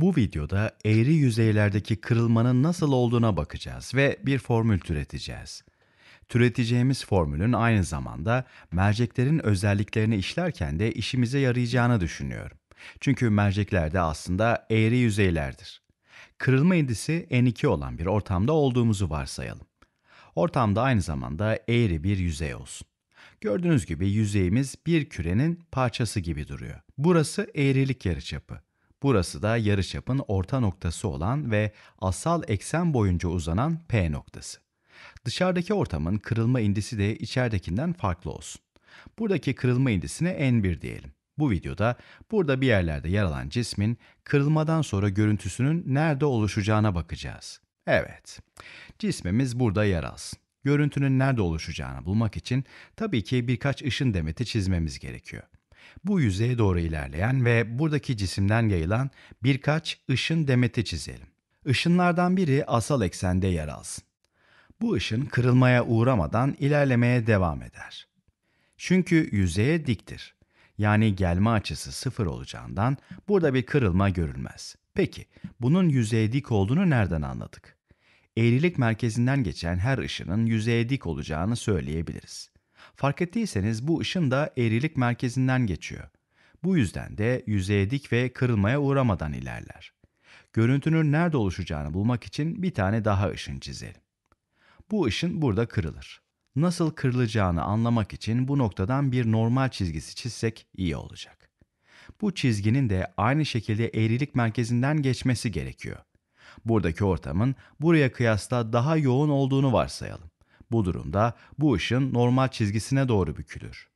Bu videoda eğri yüzeylerdeki kırılmanın nasıl olduğuna bakacağız ve bir formül türeteceğiz. Türeteceğimiz formülün aynı zamanda merceklerin özelliklerini işlerken de işimize yarayacağını düşünüyorum. Çünkü mercekler de aslında eğri yüzeylerdir. Kırılma indisi N2 olan bir ortamda olduğumuzu varsayalım. Ortamda aynı zamanda eğri bir yüzey olsun. Gördüğünüz gibi yüzeyimiz bir kürenin parçası gibi duruyor. Burası eğrilik yarıçapı. Burası da yarıçapın orta noktası olan ve asal eksen boyunca uzanan P noktası. Dışarıdaki ortamın kırılma indisi de içeridekinden farklı olsun. Buradaki kırılma indisine N1 diyelim. Bu videoda burada bir yerlerde yer alan cismin kırılmadan sonra görüntüsünün nerede oluşacağına bakacağız. Evet, cismimiz burada yer alsın. Görüntünün nerede oluşacağını bulmak için tabii ki birkaç ışın demeti çizmemiz gerekiyor. Bu yüzeye doğru ilerleyen ve buradaki cisimden yayılan birkaç ışın demeti çizelim. Işınlardan biri asal eksende yer alsın. Bu ışın kırılmaya uğramadan ilerlemeye devam eder. Çünkü yüzeye diktir. Yani gelme açısı sıfır olacağından burada bir kırılma görülmez. Peki bunun yüzeye dik olduğunu nereden anladık? Eğrilik merkezinden geçen her ışının yüzeye dik olacağını söyleyebiliriz. Fark ettiyseniz bu ışın da eğrilik merkezinden geçiyor. Bu yüzden de yüzeye dik ve kırılmaya uğramadan ilerler. Görüntünün nerede oluşacağını bulmak için bir tane daha ışın çizelim. Bu ışın burada kırılır. Nasıl kırılacağını anlamak için bu noktadan bir normal çizgisi çizsek iyi olacak. Bu çizginin de aynı şekilde eğrilik merkezinden geçmesi gerekiyor. Buradaki ortamın buraya kıyasla daha yoğun olduğunu varsayalım. Bu durumda bu ışın normal çizgisine doğru bükülür.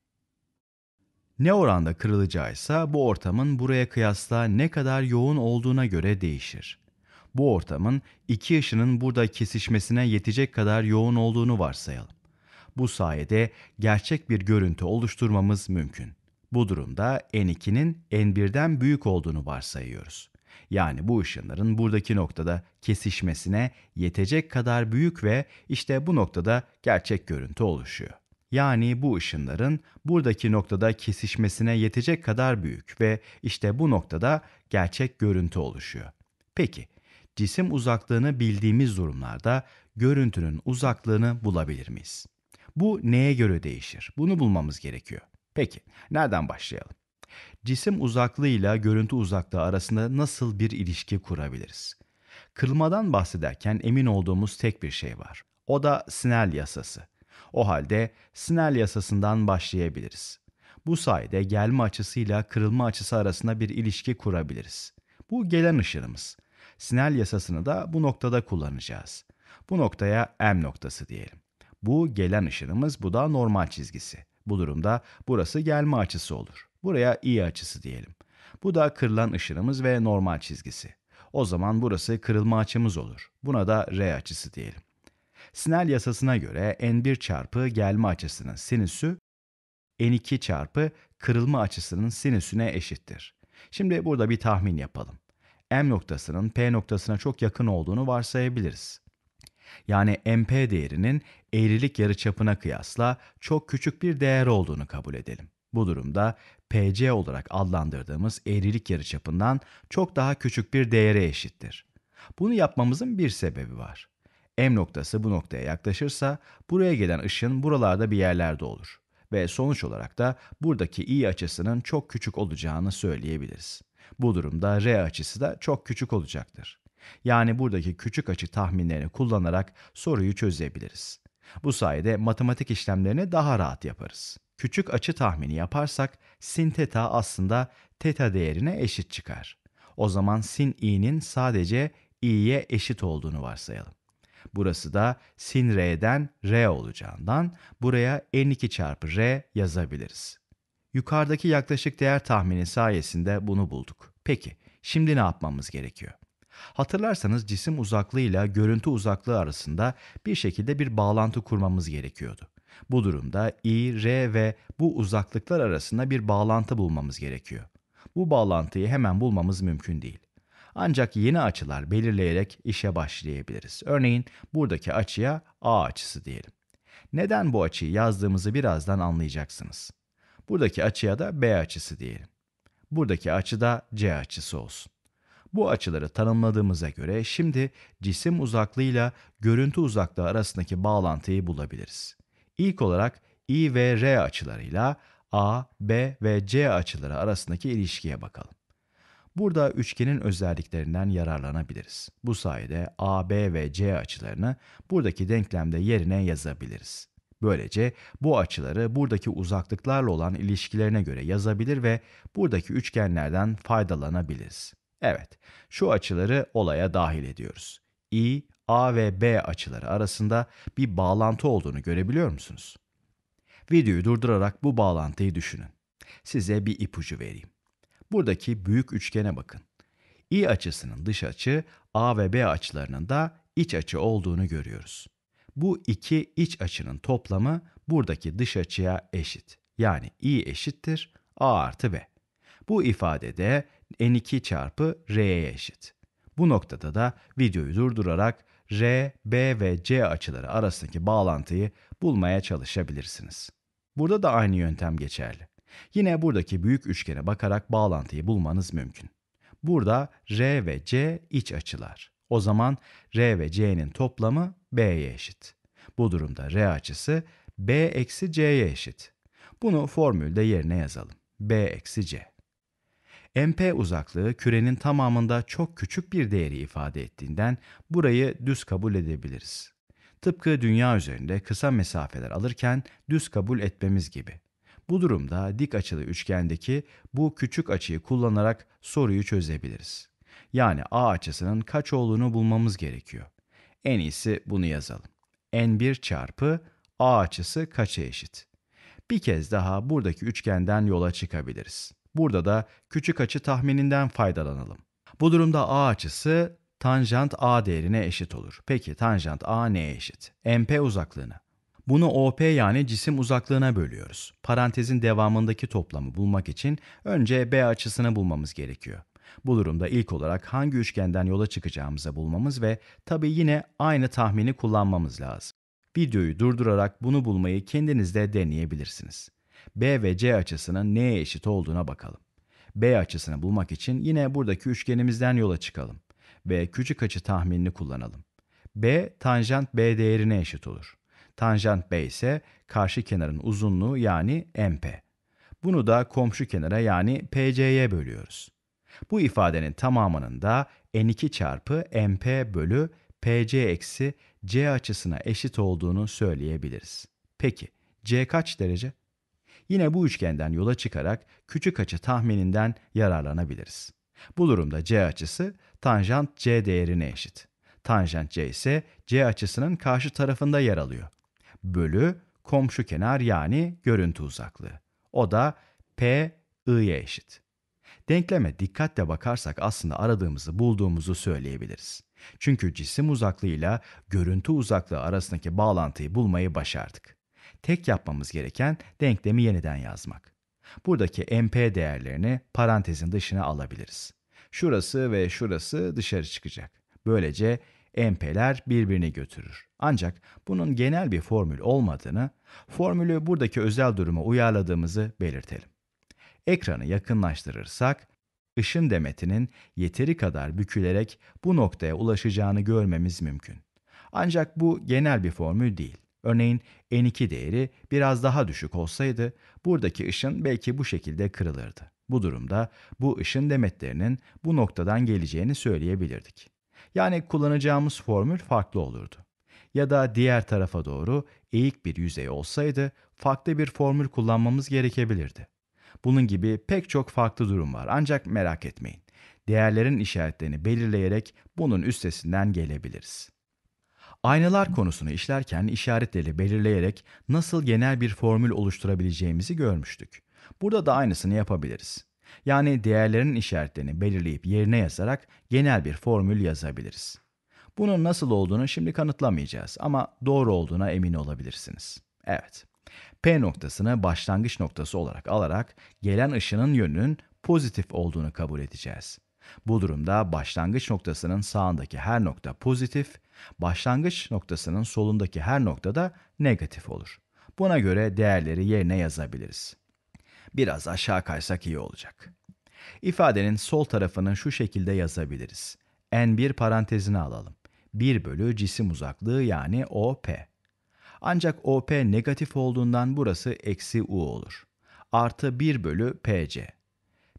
Ne oranda kırılacağı ise bu ortamın buraya kıyasla ne kadar yoğun olduğuna göre değişir. Bu ortamın iki ışının burada kesişmesine yetecek kadar yoğun olduğunu varsayalım. Bu sayede gerçek bir görüntü oluşturmamız mümkün. Bu durumda N2'nin N1'den büyük olduğunu varsayıyoruz. Yani bu ışınların buradaki noktada kesişmesine yetecek kadar büyük ve işte bu noktada gerçek görüntü oluşuyor. Yani bu ışınların buradaki noktada kesişmesine yetecek kadar büyük ve işte bu noktada gerçek görüntü oluşuyor. Peki, cisim uzaklığını bildiğimiz durumlarda görüntünün uzaklığını bulabilir miyiz? Bu neye göre değişir? Bunu bulmamız gerekiyor. Peki, nereden başlayalım? cisim uzaklığıyla görüntü uzaklığı arasında nasıl bir ilişki kurabiliriz? Kırılmadan bahsederken emin olduğumuz tek bir şey var. O da Snell yasası. O halde Snell yasasından başlayabiliriz. Bu sayede gelme açısıyla kırılma açısı arasında bir ilişki kurabiliriz. Bu gelen ışınımız. Snell yasasını da bu noktada kullanacağız. Bu noktaya M noktası diyelim. Bu gelen ışınımız, bu da normal çizgisi. Bu durumda burası gelme açısı olur. Buraya i açısı diyelim. Bu da kırılan ışınımız ve normal çizgisi. O zaman burası kırılma açımız olur. Buna da r açısı diyelim. Snell yasasına göre n1 çarpı gelme açısının sinüsü n2 çarpı kırılma açısının sinüsüne eşittir. Şimdi burada bir tahmin yapalım. M noktasının P noktasına çok yakın olduğunu varsayabiliriz yani MP değerinin eğrilik yarıçapına kıyasla çok küçük bir değer olduğunu kabul edelim. Bu durumda PC olarak adlandırdığımız eğrilik yarıçapından çok daha küçük bir değere eşittir. Bunu yapmamızın bir sebebi var. M noktası bu noktaya yaklaşırsa buraya gelen ışın buralarda bir yerlerde olur ve sonuç olarak da buradaki i açısının çok küçük olacağını söyleyebiliriz. Bu durumda r açısı da çok küçük olacaktır. Yani buradaki küçük açı tahminlerini kullanarak soruyu çözebiliriz. Bu sayede matematik işlemlerini daha rahat yaparız. Küçük açı tahmini yaparsak sin teta aslında teta değerine eşit çıkar. O zaman sin i'nin sadece i'ye eşit olduğunu varsayalım. Burası da sin r'den r olacağından buraya n2 çarpı r yazabiliriz. Yukarıdaki yaklaşık değer tahmini sayesinde bunu bulduk. Peki şimdi ne yapmamız gerekiyor? Hatırlarsanız cisim uzaklığıyla görüntü uzaklığı arasında bir şekilde bir bağlantı kurmamız gerekiyordu. Bu durumda i, r ve bu uzaklıklar arasında bir bağlantı bulmamız gerekiyor. Bu bağlantıyı hemen bulmamız mümkün değil. Ancak yeni açılar belirleyerek işe başlayabiliriz. Örneğin buradaki açıya A açısı diyelim. Neden bu açıyı yazdığımızı birazdan anlayacaksınız. Buradaki açıya da B açısı diyelim. Buradaki açı da C açısı olsun. Bu açıları tanımladığımıza göre şimdi cisim uzaklığıyla görüntü uzaklığı arasındaki bağlantıyı bulabiliriz. İlk olarak I ve R açılarıyla A, B ve C açıları arasındaki ilişkiye bakalım. Burada üçgenin özelliklerinden yararlanabiliriz. Bu sayede A, B ve C açılarını buradaki denklemde yerine yazabiliriz. Böylece bu açıları buradaki uzaklıklarla olan ilişkilerine göre yazabilir ve buradaki üçgenlerden faydalanabiliriz. Evet, şu açıları olaya dahil ediyoruz. I, A ve B açıları arasında bir bağlantı olduğunu görebiliyor musunuz? Videoyu durdurarak bu bağlantıyı düşünün. Size bir ipucu vereyim. Buradaki büyük üçgene bakın. I açısının dış açı, A ve B açılarının da iç açı olduğunu görüyoruz. Bu iki iç açının toplamı buradaki dış açıya eşit. Yani i eşittir a artı b. Bu ifadede n2 çarpı r'ye eşit. Bu noktada da videoyu durdurarak R, B ve C açıları arasındaki bağlantıyı bulmaya çalışabilirsiniz. Burada da aynı yöntem geçerli. Yine buradaki büyük üçgene bakarak bağlantıyı bulmanız mümkün. Burada R ve C iç açılar. O zaman R ve C'nin toplamı B'ye eşit. Bu durumda R açısı B eksi C'ye eşit. Bunu formülde yerine yazalım. B eksi C. MP uzaklığı kürenin tamamında çok küçük bir değeri ifade ettiğinden burayı düz kabul edebiliriz. Tıpkı dünya üzerinde kısa mesafeler alırken düz kabul etmemiz gibi. Bu durumda dik açılı üçgendeki bu küçük açıyı kullanarak soruyu çözebiliriz. Yani A açısının kaç olduğunu bulmamız gerekiyor. En iyisi bunu yazalım. N1 çarpı A açısı kaça eşit? Bir kez daha buradaki üçgenden yola çıkabiliriz. Burada da küçük açı tahmininden faydalanalım. Bu durumda A açısı tanjant A değerine eşit olur. Peki tanjant A neye eşit? MP uzaklığına. Bunu OP yani cisim uzaklığına bölüyoruz. Parantezin devamındaki toplamı bulmak için önce B açısını bulmamız gerekiyor. Bu durumda ilk olarak hangi üçgenden yola çıkacağımızı bulmamız ve tabi yine aynı tahmini kullanmamız lazım. Videoyu durdurarak bunu bulmayı kendiniz de deneyebilirsiniz. B ve C açısının neye eşit olduğuna bakalım. B açısını bulmak için yine buradaki üçgenimizden yola çıkalım ve küçük açı tahminini kullanalım. B tanjant B değerine eşit olur. Tanjant B ise karşı kenarın uzunluğu yani MP. Bunu da komşu kenara yani PC'ye bölüyoruz. Bu ifadenin tamamının da N2 çarpı MP bölü PC eksi C açısına eşit olduğunu söyleyebiliriz. Peki C kaç derece? Yine bu üçgenden yola çıkarak küçük açı tahmininden yararlanabiliriz. Bu durumda C açısı tanjant C değerine eşit. Tanjant C ise C açısının karşı tarafında yer alıyor. Bölü komşu kenar yani görüntü uzaklığı. O da P, I'ye eşit. Denkleme dikkatle bakarsak aslında aradığımızı bulduğumuzu söyleyebiliriz. Çünkü cisim uzaklığıyla görüntü uzaklığı arasındaki bağlantıyı bulmayı başardık tek yapmamız gereken denklemi yeniden yazmak. Buradaki mp değerlerini parantezin dışına alabiliriz. Şurası ve şurası dışarı çıkacak. Böylece MP'ler birbirini götürür. Ancak bunun genel bir formül olmadığını, formülü buradaki özel duruma uyarladığımızı belirtelim. Ekranı yakınlaştırırsak, ışın demetinin yeteri kadar bükülerek bu noktaya ulaşacağını görmemiz mümkün. Ancak bu genel bir formül değil. Örneğin N2 değeri biraz daha düşük olsaydı buradaki ışın belki bu şekilde kırılırdı. Bu durumda bu ışın demetlerinin bu noktadan geleceğini söyleyebilirdik. Yani kullanacağımız formül farklı olurdu. Ya da diğer tarafa doğru eğik bir yüzey olsaydı farklı bir formül kullanmamız gerekebilirdi. Bunun gibi pek çok farklı durum var ancak merak etmeyin. Değerlerin işaretlerini belirleyerek bunun üstesinden gelebiliriz. Aynalar konusunu işlerken işaretleri belirleyerek nasıl genel bir formül oluşturabileceğimizi görmüştük. Burada da aynısını yapabiliriz. Yani değerlerin işaretlerini belirleyip yerine yazarak genel bir formül yazabiliriz. Bunun nasıl olduğunu şimdi kanıtlamayacağız ama doğru olduğuna emin olabilirsiniz. Evet. P noktasını başlangıç noktası olarak alarak gelen ışının yönünün pozitif olduğunu kabul edeceğiz. Bu durumda başlangıç noktasının sağındaki her nokta pozitif, başlangıç noktasının solundaki her noktada negatif olur. Buna göre değerleri yerine yazabiliriz. Biraz aşağı kaysak iyi olacak. İfadenin sol tarafını şu şekilde yazabiliriz. N1 parantezine alalım. 1 bölü cisim uzaklığı yani OP. Ancak OP negatif olduğundan burası eksi U olur. Artı 1 bölü PC.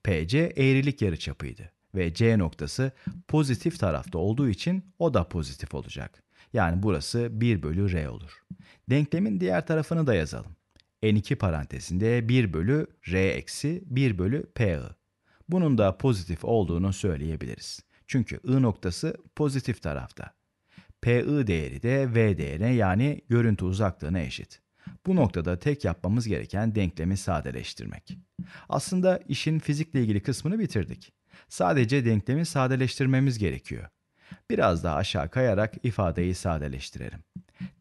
PC eğrilik yarıçapıydı ve C noktası pozitif tarafta olduğu için o da pozitif olacak. Yani burası 1 bölü R olur. Denklemin diğer tarafını da yazalım. N2 parantezinde 1 bölü R eksi 1 bölü PI. Bunun da pozitif olduğunu söyleyebiliriz. Çünkü I noktası pozitif tarafta. PI değeri de V değerine yani görüntü uzaklığına eşit. Bu noktada tek yapmamız gereken denklemi sadeleştirmek. Aslında işin fizikle ilgili kısmını bitirdik. Sadece denklemi sadeleştirmemiz gerekiyor. Biraz daha aşağı kayarak ifadeyi sadeleştirelim.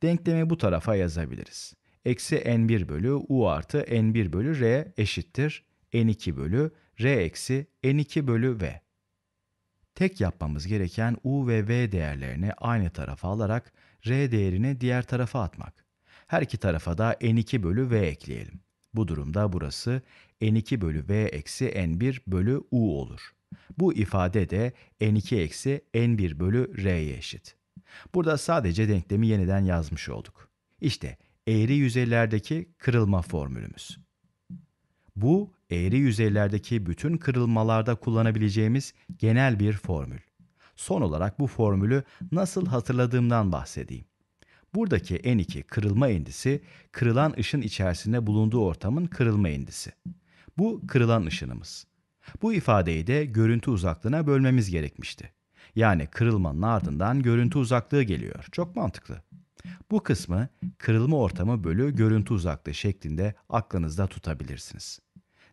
Denklemi bu tarafa yazabiliriz. Eksi n1 bölü u artı n1 bölü r eşittir n2 bölü r eksi n2 bölü v. Tek yapmamız gereken u ve v değerlerini aynı tarafa alarak r değerini diğer tarafa atmak. Her iki tarafa da n2 bölü v ekleyelim. Bu durumda burası n2 bölü v eksi n1 bölü u olur. Bu ifade de n2 eksi n1 bölü r'ye eşit. Burada sadece denklemi yeniden yazmış olduk. İşte eğri yüzeylerdeki kırılma formülümüz. Bu eğri yüzeylerdeki bütün kırılmalarda kullanabileceğimiz genel bir formül. Son olarak bu formülü nasıl hatırladığımdan bahsedeyim. Buradaki N2 kırılma indisi, kırılan ışın içerisinde bulunduğu ortamın kırılma indisi. Bu kırılan ışınımız. Bu ifadeyi de görüntü uzaklığına bölmemiz gerekmişti. Yani kırılmanın ardından görüntü uzaklığı geliyor. Çok mantıklı. Bu kısmı kırılma ortamı bölü görüntü uzaklığı şeklinde aklınızda tutabilirsiniz.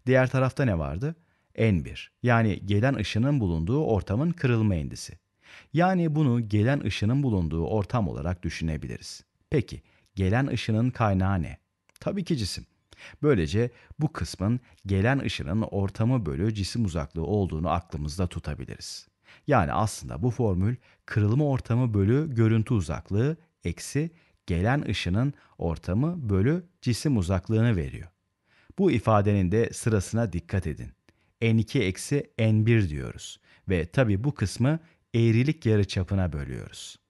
Diğer tarafta ne vardı? N1 yani gelen ışının bulunduğu ortamın kırılma endisi. Yani bunu gelen ışının bulunduğu ortam olarak düşünebiliriz. Peki gelen ışının kaynağı ne? Tabii ki cisim. Böylece bu kısmın gelen ışının ortamı bölü cisim uzaklığı olduğunu aklımızda tutabiliriz. Yani aslında bu formül kırılma ortamı bölü görüntü uzaklığı eksi gelen ışının ortamı bölü cisim uzaklığını veriyor. Bu ifadenin de sırasına dikkat edin. N2 eksi N1 diyoruz ve tabi bu kısmı eğrilik yarıçapına bölüyoruz.